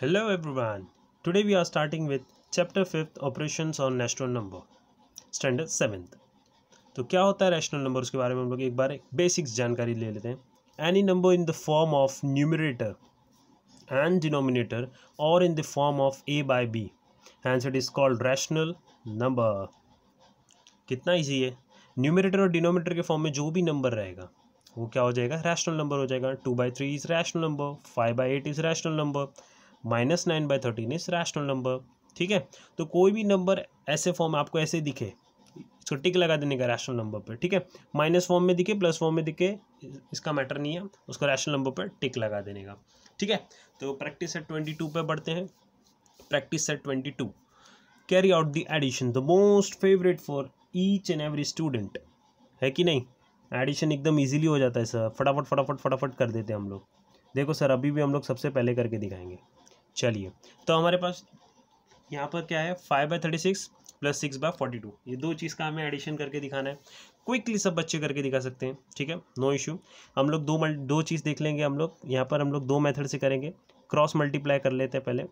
Hello everyone. Today we are starting with chapter 5th operations on rational number standard 7th. तो क्या होता है rational number उसके बारे में हम लोग एक बार बेसिक्स जानकारी ले लेते हैं any number in the form of numerator and denominator और in the form of A by B hence it is called rational number कितना ईजी है न्यूमिनेटर और डिनोमिनेटर के फॉर्म में जो भी नंबर रहेगा वो क्या हो जाएगा रैशनल नंबर हो जाएगा two by three is rational number five by eight is rational number minus nine by thirteen is rational number ठीक है तो कोई भी नंबर ऐसे फॉर्म आपको ऐसे दिखे इसको टिक लगा देने का रैशनल नंबर पर ठीक है माइनस फॉर्म में दिखे प्लस फॉर्म में दिखे इसका मैटर नहीं है उसको रैशनल नंबर पर टिक लगा देने का ठीक है तो प्रैक्टिस सेट ट्वेंटी टू पर बढ़ते हैं practice set twenty two carry out the addition the most favourite for each and every student है कि नहीं एडिशन एकदम ईजिली हो जाता है सर फटाफट फटाफट फटाफट कर देते हैं हम लोग देखो सर अभी भी हम लोग सबसे पहले करके दिखाएंगे चलिए तो हमारे पास यहाँ पर क्या है five by thirty six plus six by forty two ये दो चीज़ का हमें एडिशन करके दिखाना है क्विकली सब बच्चे करके दिखा सकते हैं ठीक है नो इशू हम लोग दो दो चीज़ देख लेंगे हम लोग यहाँ पर हम लोग दो मेथड से करेंगे क्रॉस मल्टीप्लाई कर लेते हैं पहले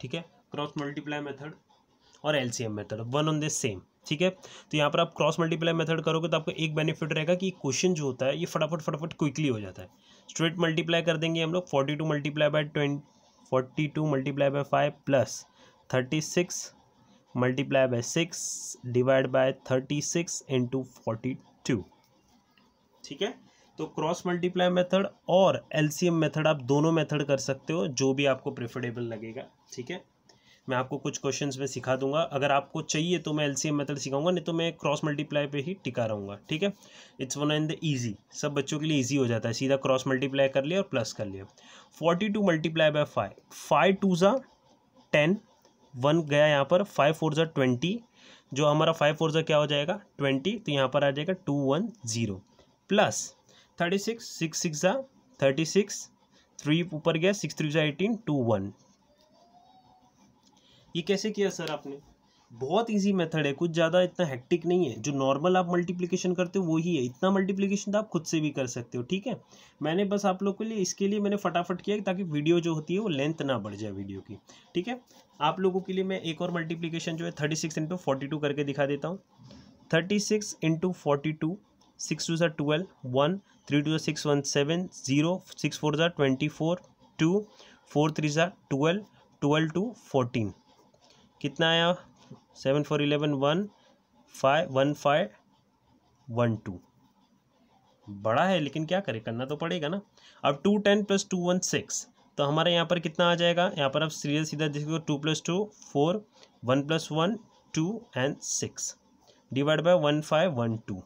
ठीक है क्रॉस मल्टीप्लाई मेथड और L C M method one on the same ठीक है तो यहाँ पर आप क्रॉस मल्टीप्लाई मेथड करोगे तो आपको एक बेनिफिट रहेगा कि क्वेश्चन जो होता है ये फटाफट फटाफट क्विकली हो जाता है स्ट्रेट मल्टीप्लाई कर देंगे हम लोग forty two multiply by twenty forty two multiply by five plus thirty six multiply by six divide by thirty six into forty two ठीक है तो क्रॉस मल्टीप्लाई मेथड और एलसीएम मेथड आप दोनों मेथड कर सकते हो जो भी आपको प्रेफरेबल लगेगा ठीक है मैं आपको कुछ क्वेश्चंस में सिखा दूंगा अगर आपको चाहिए तो मैं एलसीएम मेथड सिखाऊंगा नहीं तो मैं क्रॉस मल्टीप्लाई पे ही टिका रहूँगा ठीक है it's one and the easy सब बच्चों के लिए ईजी हो जाता है सीधा क्रॉस मल्टीप्लाई कर लिया और प्लस कर लिया forty two multiply by five five two ज़ा टेन वन गया यहाँ पर फाइव फोर ज़ा ट्वेंटी जो हमारा फाइव फोर ज़ा क्या हो जाएगा ट्वेंटी तो यहाँ पर आ जाएगा two one zero plus thirty six six six ज़ा थर्टी सिक्स थ्री ऊपर गया सिक्स थ्री ज़ा एटीन टू वन ये कैसे किया सर आपने बहुत इजी मेथड है कुछ ज़्यादा इतना हेक्टिक नहीं है जो नॉर्मल आप मल्टीप्लिकेशन करते हो वही है इतना मल्टीप्लिकेशन तो आप खुद से भी कर सकते हो ठीक है मैंने बस आप लोग के लिए इसके लिए मैंने फटाफट किया ताकि वीडियो जो होती है वो लेंथ ना बढ़ जाए वीडियो की ठीक है आप लोगों के लिए मैं एक और मल्टीप्लीकेशन जो है thirty six into forty two करके दिखा देता हूँ thirty six into forty two six two जार ट्वेल्व वन थ्री टू ज़ा six one seven zero six four ज़ा twenty four two four three ज़ार ट्वेल्व ट्वेल्व टू फोर्टीन कितना आया seven four eleven one five one five one two बड़ा है लेकिन क्या करें करना तो पड़ेगा ना अब two ten plus two one six तो हमारे यहाँ पर कितना आ जाएगा यहाँ पर आप सीधा सीधा देखिए two plus two four one plus one two and six divide by one five one two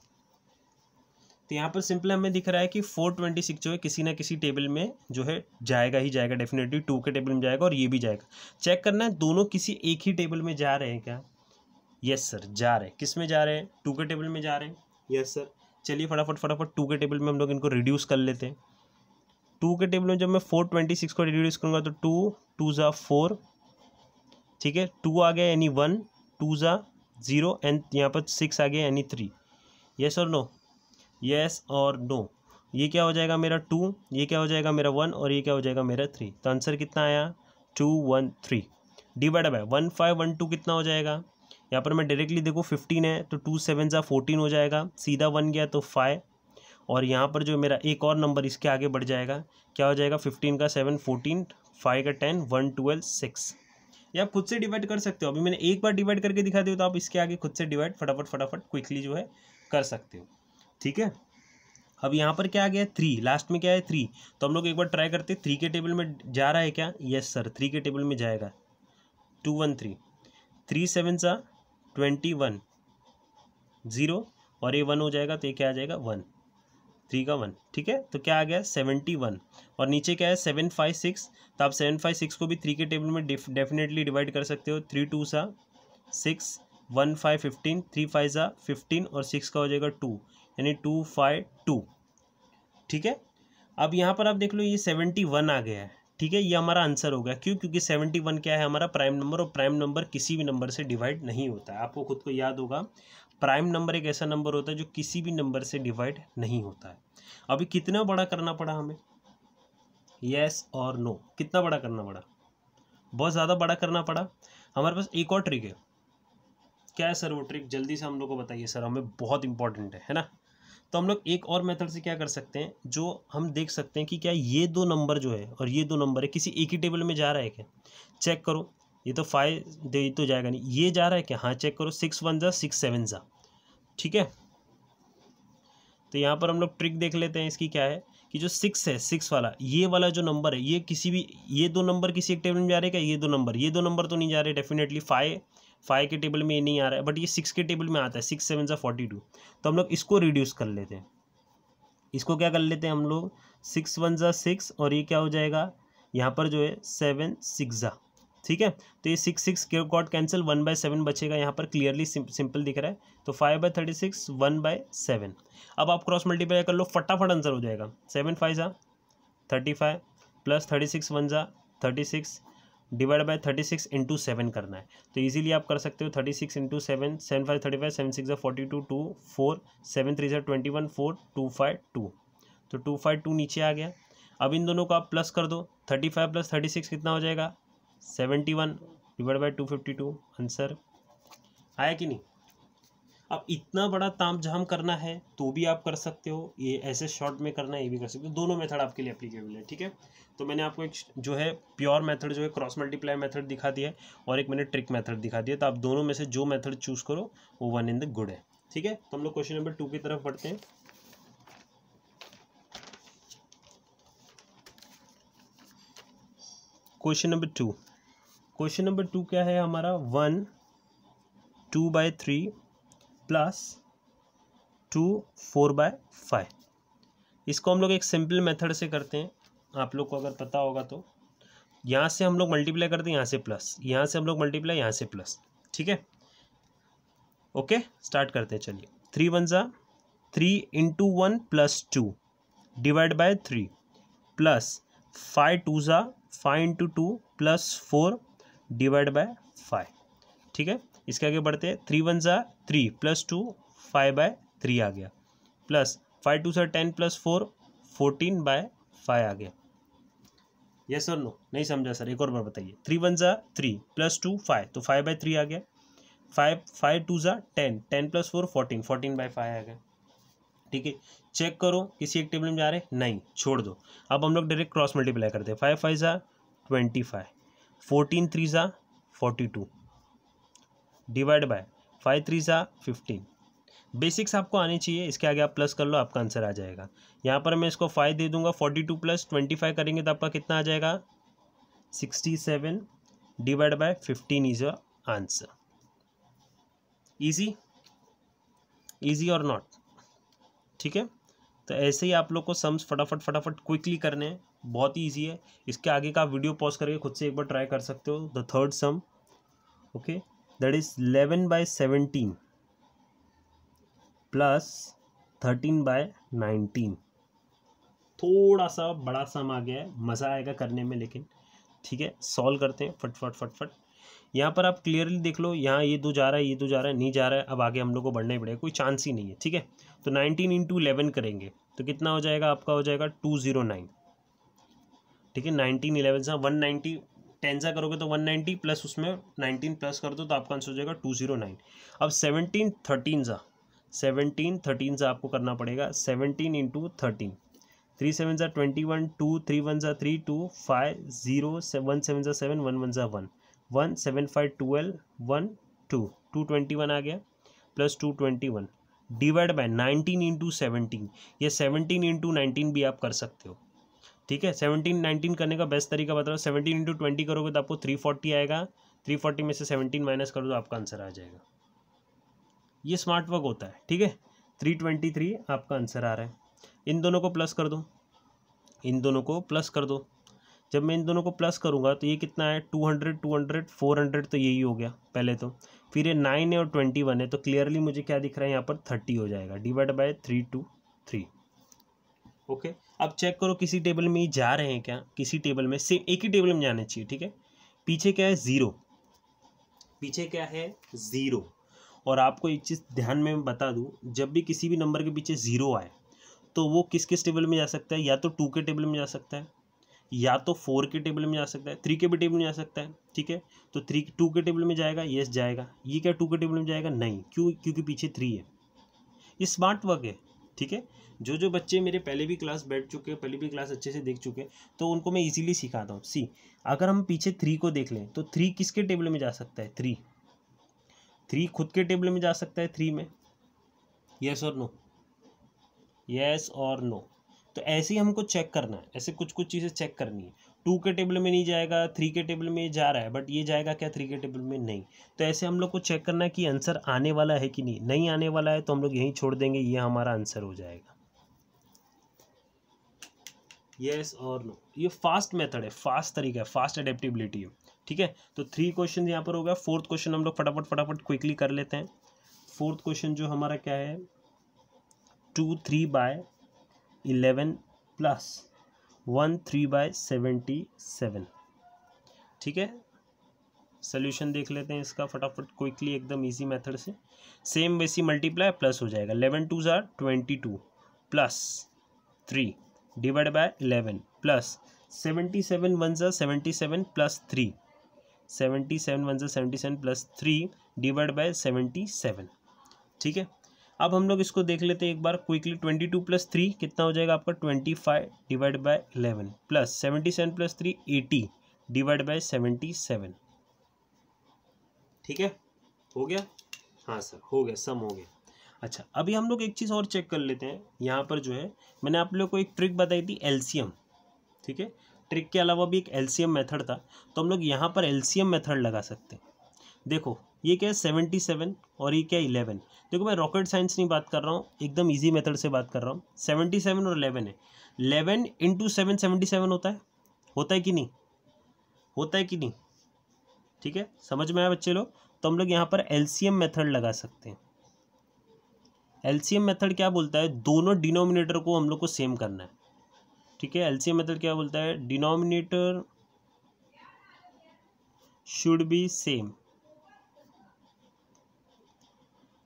तो यहाँ पर सिंपल हमें दिख रहा है कि फोर ट्वेंटी सिक्स जो है किसी ना किसी टेबल में जो है जाएगा ही जाएगा डेफिनेटली टू के टेबल में जाएगा और ये भी जाएगा चेक करना है दोनों किसी एक ही टेबल में जा रहे हैं क्या यस सर जा रहे हैं किस में जा रहे हैं टू के टेबल में जा रहे हैं यस सर चलिए फटाफट फटाफट टू के टेबल में हम लोग इनको रिड्यूस कर लेते हैं टू के टेबल में जब मैं फोर ट्वेंटी सिक्स को रिड्यूस करूँगा तो टू टू ज़ा फोर ठीक है टू आ गया यानी वन टू ज़ा ज़ीरो एंड यहाँ पर सिक्स आ गया यानी थ्री यस और नो येस और नो ये क्या हो जाएगा मेरा टू ये क्या हो जाएगा मेरा वन और ये क्या हो जाएगा मेरा थ्री तो आंसर कितना आया two one three divide by one five one two कितना हो जाएगा यहाँ पर मैं डायरेक्टली देखो फिफ्टीन है तो टू सेवन सा फोर्टीन हो जाएगा सीधा वन गया तो फाइव और यहाँ पर जो मेरा एक और नंबर इसके आगे बढ़ जाएगा क्या हो जाएगा फिफ्टीन का सेवन फोर्टीन फाइव का टेन वन ट्वेल्व सिक्स ये आप खुद से डिवाइड कर सकते हो अभी मैंने एक बार डिवाइड करके दिखा दिया तो आप इसके आगे खुद से डिवाइड फटाफट फटाफट क्विकली जो है कर सकते हो ठीक है अब यहाँ पर क्या आ गया थ्री लास्ट में क्या है थ्री तो हम लोग एक बार ट्राई करते थ्री के टेबल में जा रहा है क्या यस सर थ्री के टेबल में जाएगा two one three three seven सा ट्वेंटी वन ज़ीरो और ये वन हो जाएगा तो ये क्या आ जाएगा वन थ्री का वन ठीक है तो क्या आ गया सेवेंटी वन और नीचे क्या है सेवन फाइव सिक्स तो आप सेवन फाइव सिक्स को भी थ्री के टेबल में डेफिनेटली डिवाइड कर सकते हो थ्री टू सा six one five fifteen three five सा फिफ्टीन और सिक्स का हो जाएगा टू यानी टू फाइव टू ठीक है अब यहाँ पर आप देख लो ये सेवेंटी वन आ गया है ठीक है ये हमारा आंसर हो गया क्यों क्योंकि सेवेंटी वन क्या है हमारा प्राइम नंबर और प्राइम नंबर किसी भी नंबर से डिवाइड नहीं होता है आपको खुद को याद होगा प्राइम नंबर एक ऐसा नंबर होता है जो किसी भी नंबर से डिवाइड नहीं होता है अभी कितना बड़ा करना पड़ा हमें येस और नो कितना बड़ा करना पड़ा बहुत ज़्यादा बड़ा करना पड़ा हमारे पास एक और ट्रिक है क्या है सर वो ट्रिक जल्दी से हम लोग को बताइए सर हमें बहुत इंपॉर्टेंट है है ना तो हम लोग एक और मेथड से क्या कर सकते हैं जो हम देख सकते हैं कि क्या ये दो नंबर जो है और ये दो नंबर है किसी एक ही टेबल में जा रहा है क्या चेक करो ये तो फाइव दे तो जाएगा नहीं ये जा रहा है क्या हाँ चेक करो सिक्स वन जा सिक्स सेवन जा ठीक है तो यहाँ पर हम लोग ट्रिक देख लेते हैं इसकी क्या है कि जो सिक्स है सिक्स वाला ये वाला जो नंबर है ये किसी भी ये दो नंबर किसी एक टेबल में जा रहे हैं क्या ये दो नंबर ये दो नंबर तो नहीं जा रहे डेफिनेटली फाइव फाइव के टेबल में ये नहीं आ रहा है बट ये सिक्स के टेबल में आता है सिक्स सेवन सा फोर्टी टू तो हम लोग इसको रिड्यूस कर लेते हैं इसको क्या कर लेते हैं हम लोग सिक्स वन ज़ा सिक्स और ये क्या हो जाएगा यहाँ पर जो है सेवन सिक्स ज़ा ठीक है तो ये सिक्स सिक्स के cut cancel one by seven बचेगा यहाँ पर क्लियरली सिंपल दिख रहा है तो five by thirty six one by seven अब आप क्रॉस मल्टीप्लाई कर लो फटाफट आंसर हो जाएगा सेवन फाइव ज़ा thirty five plus thirty six one ज़ा thirty six divide by thirty six into seven करना है तो इजीली आप कर सकते हो thirty six into seven seven five thirty five seven six forty two two four seven three zero twenty one four two five two तो two five two नीचे आ गया अब इन दोनों को आप प्लस कर दो thirty five plus thirty six कितना हो जाएगा seventy one divide by two fifty two answer आया कि नहीं अब इतना बड़ा ताम झाम करना है तो भी आप कर सकते हो ये ऐसे शॉर्ट में करना है ये भी कर सकते हो दोनों मेथड आपके लिए अप्लीकेबल है ठीक है तो मैंने आपको एक जो है प्योर मेथड जो है क्रॉस मल्टीप्लाई मेथड दिखा दिया है और एक मैंने ट्रिक मेथड दिखा दिया तो आप दोनों में से जो मेथड चूज करो वो वन इन द गुड है ठीक है तो हम लोग क्वेश्चन नंबर टू की तरफ बढ़ते हैं question number two question number two क्या है हमारा one two by three plus two four by five इसको हम लोग एक सिंपल मेथड से करते हैं आप लोग को अगर पता होगा तो यहाँ से हम लोग मल्टीप्लाई करते हैं यहाँ से प्लस यहाँ से हम लोग मल्टीप्लाई यहाँ से प्लस ठीक है ओके स्टार्ट करते हैं चलिए थ्री वन ज़ा three into one plus two divide by three plus five two ज़ा five into two plus four divide by five ठीक है इसके आगे बढ़ते हैं थ्री वन ज़ा three plus two five by three आ गया प्लस फाइव टू सा ten plus four fourteen by five आ गया यस सर नो नहीं समझा सर एक और बार बताइए थ्री वन ज़ा थ्री प्लस टू फाइव तो फाइव बाय थ्री आ गया फाइव फाइव टू ज़ा ten ten plus four fourteen fourteen by five आ गया ठीक है चेक करो किसी एक टेबल में जा रहे नहीं छोड़ दो अब हम लोग डायरेक्ट क्रॉस मल्टीप्लाई करते हैं फाइव फाइव ज़ा ट्वेंटी फाइव फोर्टीन थ्री ज़ा forty two divide by five three सा फिफ्टीन बेसिक्स आपको आने चाहिए इसके आगे आप प्लस कर लो आपका आंसर आ जाएगा यहाँ पर मैं इसको फाइव दे दूंगा forty two plus twenty five करेंगे तो आपका कितना आ जाएगा sixty seven divide by fifteen is your answer easy easy और नॉट ठीक है तो ऐसे ही आप लोग को सम्स फटाफट फटाफट क्विकली करने हैं बहुत ही ईजी है इसके आगे का वीडियो पॉज करके खुद से एक बार ट्राई कर सकते हो the third sum okay that is eleven by 17 plus thirteen by nineteen थोड़ा सा बड़ा सम आ गया है मज़ा आएगा करने में लेकिन ठीक है सॉल्व करते हैं फटफट फटफट यहाँ पर आप क्लियरली देख लो यहाँ ये दो जा रहा है ये दो जा रहा है नहीं जा रहा है अब आगे हम लोग को बढ़ना ही पड़ेगा कोई चांस ही नहीं है ठीक है तो नाइनटीन इंटू इलेवन करेंगे तो कितना हो जाएगा आपका हो जाएगा टू ज़ीरो नाइन ठीक है नाइनटीन इलेवन से वन नाइनटी टेंजा करोगे तो 190 प्लस उसमें 19 प्लस कर दो तो आपका आंसर हो जाएगा 209 अब 17 थर्टीन ज़ा सेवनटीन थर्टीन ज़ा आपको करना पड़ेगा 17 इंटू थर्टीन थ्री सेवन ज़ा twenty one two three one ज़ा three two five zero one seven ज़ा सेवन वन वन ज़ा one one seven five twelve one two two twenty one आ गया plus two twenty one divide by nineteen into seventeen ये seventeen into nineteen भी आप कर सकते हो ठीक है सेवनटीन नाइनटीन करने का बेस्ट तरीका बता रहा हूँ सेवनटीन इंटू ट्वेंटी करोगे तो आपको थ्री फोर्टी आएगा थ्री फोर्टी में से सेवनटीन माइनस करो तो आपका आंसर आ जाएगा ये स्मार्ट वर्क होता है ठीक है थ्री ट्वेंटी थ्री आपका आंसर आ रहा है इन दोनों को प्लस कर दो इन दोनों को प्लस कर दो जब मैं इन दोनों को प्लस करूँगा तो ये कितना है two hundred two hundred four hundred तो यही हो गया पहले तो फिर ये नाइन है और ट्वेंटी वन है तो क्लियरली मुझे क्या दिख रहा है यहाँ पर थर्टी हो जाएगा divide by three two three okay अब चेक करो किसी टेबल में ये जा रहे हैं क्या किसी टेबल में सेम एक ही टेबल में जाना चाहिए ठीक है पीछे क्या है ज़ीरो पीछे क्या है ज़ीरो और आपको एक चीज़ ध्यान में बता दूँ जब भी किसी भी नंबर के पीछे ज़ीरो आए तो वो किस किस टेबल में जा सकता है या तो टू के टेबल में जा सकता है या तो फोर के टेबल में जा सकता है थ्री के भी टेबल में जा सकता है ठीक है तो थ्री टू के टेबल में जाएगा येस जाएगा ये क्या टू के टेबल में जाएगा नहीं क्यों क्योंकि पीछे थ्री है ये स्मार्ट वर्क है ठीक है जो जो बच्चे मेरे पहले भी क्लास बैठ चुके हैं पहले भी क्लास अच्छे से देख चुके हैं तो उनको मैं इजीली सिखाता हूँ सी अगर हम पीछे थ्री को देख लें तो थ्री किसके टेबल में जा सकता है थ्री थ्री खुद के टेबल में जा सकता है थ्री में यस और नो यस और नो तो ऐसे ही हमको चेक करना है ऐसे कुछ कुछ चीज़ें चेक करनी है टू के टेबल में नहीं जाएगा थ्री के टेबल में जा रहा है बट ये जाएगा क्या थ्री के टेबल में नहीं तो ऐसे हम लोग को चेक करना है कि आंसर आने वाला है कि नहीं नहीं आने वाला है तो हम लोग यहीं छोड़ देंगे ये हमारा आंसर हो जाएगा येस और नो ये फास्ट मेथड है फास्ट तरीका है फास्ट एडेप्टिबिलिटी है ठीक है तो थ्री क्वेश्चन यहाँ पर हो गया फोर्थ क्वेश्चन हम लोग फटाफट फटाफट क्विकली कर लेते हैं फोर्थ क्वेश्चन जो हमारा क्या है two three by eleven plus one three by seventy seven ठीक है सोल्यूशन देख लेते हैं इसका फटाफट क्विकली एकदम इजी मेथड से सेम बेसी मल्टीप्लाई प्लस हो जाएगा इलेवन टू ज़ार twenty two plus three divide by eleven plus seventy seven one जार seventy seven plus three seventy seven one जार seventy seven plus three divide by seventy seven ठीक है अब हम लोग इसको देख लेते हैं एक बार quickly twenty two plus three कितना हो जाएगा आपका twenty five divide by eleven plus seventy seven plus three eighty divide by seventy seven ठीक है हो गया हाँ सर हो गया सम हो गया अच्छा अभी हम लोग एक चीज़ और चेक कर लेते हैं यहाँ पर जो है मैंने आप लोग को एक ट्रिक बताई थी एल्सियम ठीक है ट्रिक के अलावा भी एक एल्सीयम मेथड था तो हम लोग यहाँ पर एल्सियम मेथड लगा सकते हैं देखो ये क्या है सेवेंटी सेवन और ये क्या है इलेवन देखो मैं रॉकेट साइंस नहीं बात कर रहा हूँ एकदम ईजी मेथड से बात कर रहा हूँ सेवेंटी सेवन और इलेवन है eleven into seven seventy seven होता है होता है कि नहीं होता है कि नहीं ठीक है समझ में आया बच्चे लोग तो हम लोग यहाँ पर एलसीएम मेथड लगा सकते हैं एलसीएम मेथड क्या बोलता है दोनों डिनोमिनेटर को हम लोग को सेम करना है ठीक है एलसीएम मेथड क्या बोलता है डिनोमिनेटर शुड बी सेम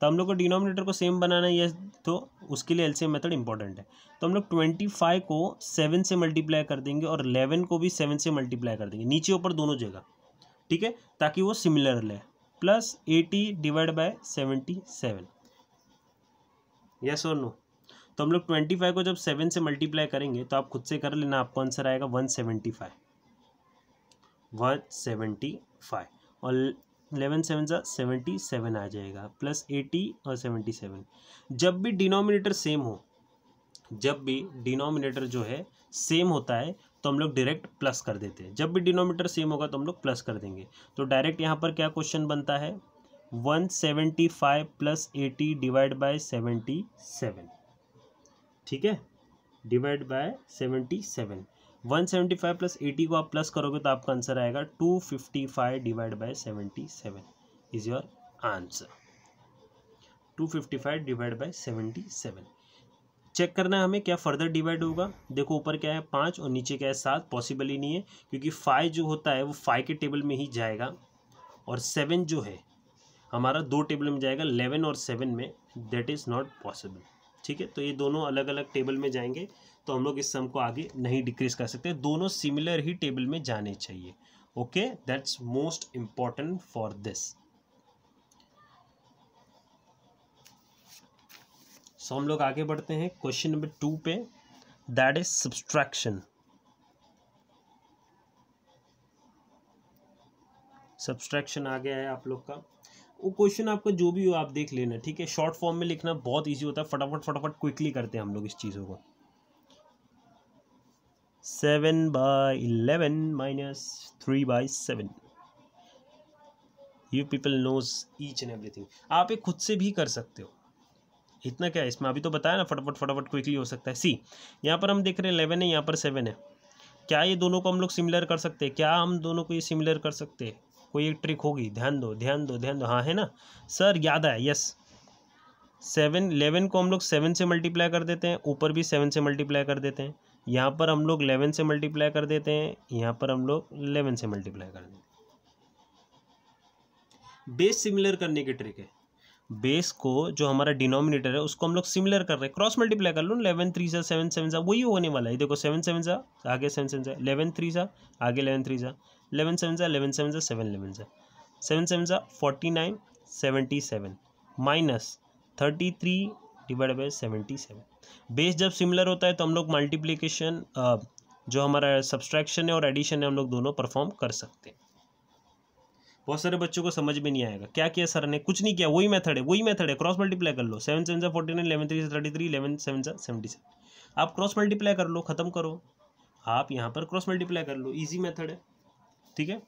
तो हम लोग को डिनोमिनेटर को सेम बनाना है तो उसके लिए एलसीएम मेथड इंपॉर्टेंट है तो हम लोग ट्वेंटी फाइव को सेवन से मल्टीप्लाई कर देंगे और इलेवन को भी सेवन से मल्टीप्लाई कर देंगे नीचे ऊपर दोनों जगह ठीक है ताकि वो सिमिलर रहे plus eighty divide by seventy seven yes और नो तो हम लोग ट्वेंटी फाइव को जब सेवन से मल्टीप्लाई करेंगे तो आप खुद से कर लेना आपको आंसर आएगा one seventy five one seventy five और इलेवन सेवन सा सेवेंटी सेवन आ जाएगा प्लस एटी और सेवेंटी सेवन जब भी डिनोमिनेटर सेम हो जब भी डिनोमिनेटर जो है सेम होता है तो हम लोग डायरेक्ट प्लस कर देते हैं जब भी डिनोमिनेटर सेम होगा तो हम लोग प्लस कर देंगे तो डायरेक्ट यहाँ पर क्या क्वेश्चन बनता है one seventy five plus eighty divide by seventy seven ठीक है divide by seventy seven one seventy five plus eighty को आप प्लस करोगे तो आपका आंसर आएगा two fifty five divide by seventy seven is your answer two fifty five divide by seventy seven check करना है हमें क्या फर्दर डिवाइड होगा देखो ऊपर क्या है पाँच और नीचे क्या है सात पॉसिबल ही नहीं है क्योंकि फाइव जो होता है वो फाइव के टेबल में ही जाएगा और सेवन जो है हमारा दो टेबल में जाएगा लेवन और सेवन में दैट इज़ नॉट पॉसिबल ठीक है तो ये दोनों अलग अलग टेबल में जाएंगे तो हम लोग इस सम को आगे नहीं डिक्रीज कर सकते दोनों सिमिलर ही टेबल में जाने चाहिए okay that's most important for this so हम लोग आगे बढ़ते हैं क्वेश्चन नंबर टू पे दैट इज सब्सट्रैक्शन सब्सट्रैक्शन आ गया है आप लोग का वो क्वेश्चन आपका जो भी हो आप देख लेना ठीक है शॉर्ट फॉर्म में लिखना बहुत इजी होता है फटाफट फटाफट क्विकली करते हैं हम लोग इस चीज़ों को seven by eleven minus three by seven you people knows each and everything आप ये खुद से भी कर सकते हो इतना क्या है इसमें अभी तो बताया ना फटाफट फटाफट क्विकली हो सकता है सी यहाँ पर हम देख रहे हैं इलेवन है यहाँ पर सेवन है क्या ये दोनों को हम लोग सिमिलर कर सकते हैं क्या हम दोनों को ये सिमिलर कर सकते हैं कोई एक ट्रिक होगी ध्यान दो ध्यान दो ध्यान दो हाँ है ना सर याद आया यस सेवन इलेवन को हम लोग सेवन से मल्टीप्लाई कर देते हैं ऊपर भी सेवन से मल्टीप्लाई कर देते हैं यहाँ पर हम लोग इलेवन से मल्टीप्लाई कर देते हैं यहाँ पर हम लोग इलेवन से मल्टीप्लाई कर देते हैं बेस सिमिलर करने की ट्रिक है बेस को जो हमारा डिनोमिनेटर है उसको हम लोग सिमिलर कर रहे हैं क्रॉस मल्टीप्लाई कर लो इलेवन थ्री सा सेवन सेवन सा वही होने वाला है देखो सेवन सेवन सा आगे सेवन सेवन सा इलेवन थ्री सा आगे इलेवन थ्री सा इलेवन सेवन सा इलेवन सेवन सा सेवन इलेवन सा सेवन सेवन सा forty nine seventy seven minus thirty three divide by seventy seven base जब सिमिलर होता है तो हम लोग मल्टीप्लीकेशन जो हमारा सब्सट्रैक्शन है और एडिशन है हम लोग दोनों परफॉर्म कर सकते हैं बहुत सारे बच्चों को समझ में नहीं आएगा क्या किया सर ने कुछ नहीं किया वही मेथड है वही मेथड है क्रॉस मल्टीप्लाई कर लो सेवन सेवन सा forty nine eleven three thirty three eleven seven सा सेवेंटी सेवन आप क्रॉस मल्टीप्लाई कर लो खत्म करो आप यहाँ पर क्रॉस मल्टीप्लाई कर लो ईजी मेथड है ठीक है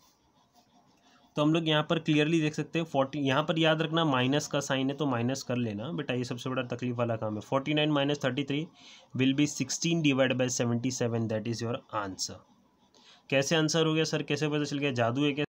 तो हम लोग यहाँ पर क्लियरली देख सकते हैं फोर्टी यहाँ पर याद रखना माइनस का साइन है तो माइनस कर लेना बेटा ये सबसे बड़ा तकलीफ वाला काम है forty nine minus thirty three will be sixteen divide by seventy seven that is your answer कैसे आंसर हो गया सर कैसे पता चल गया जादू है क्या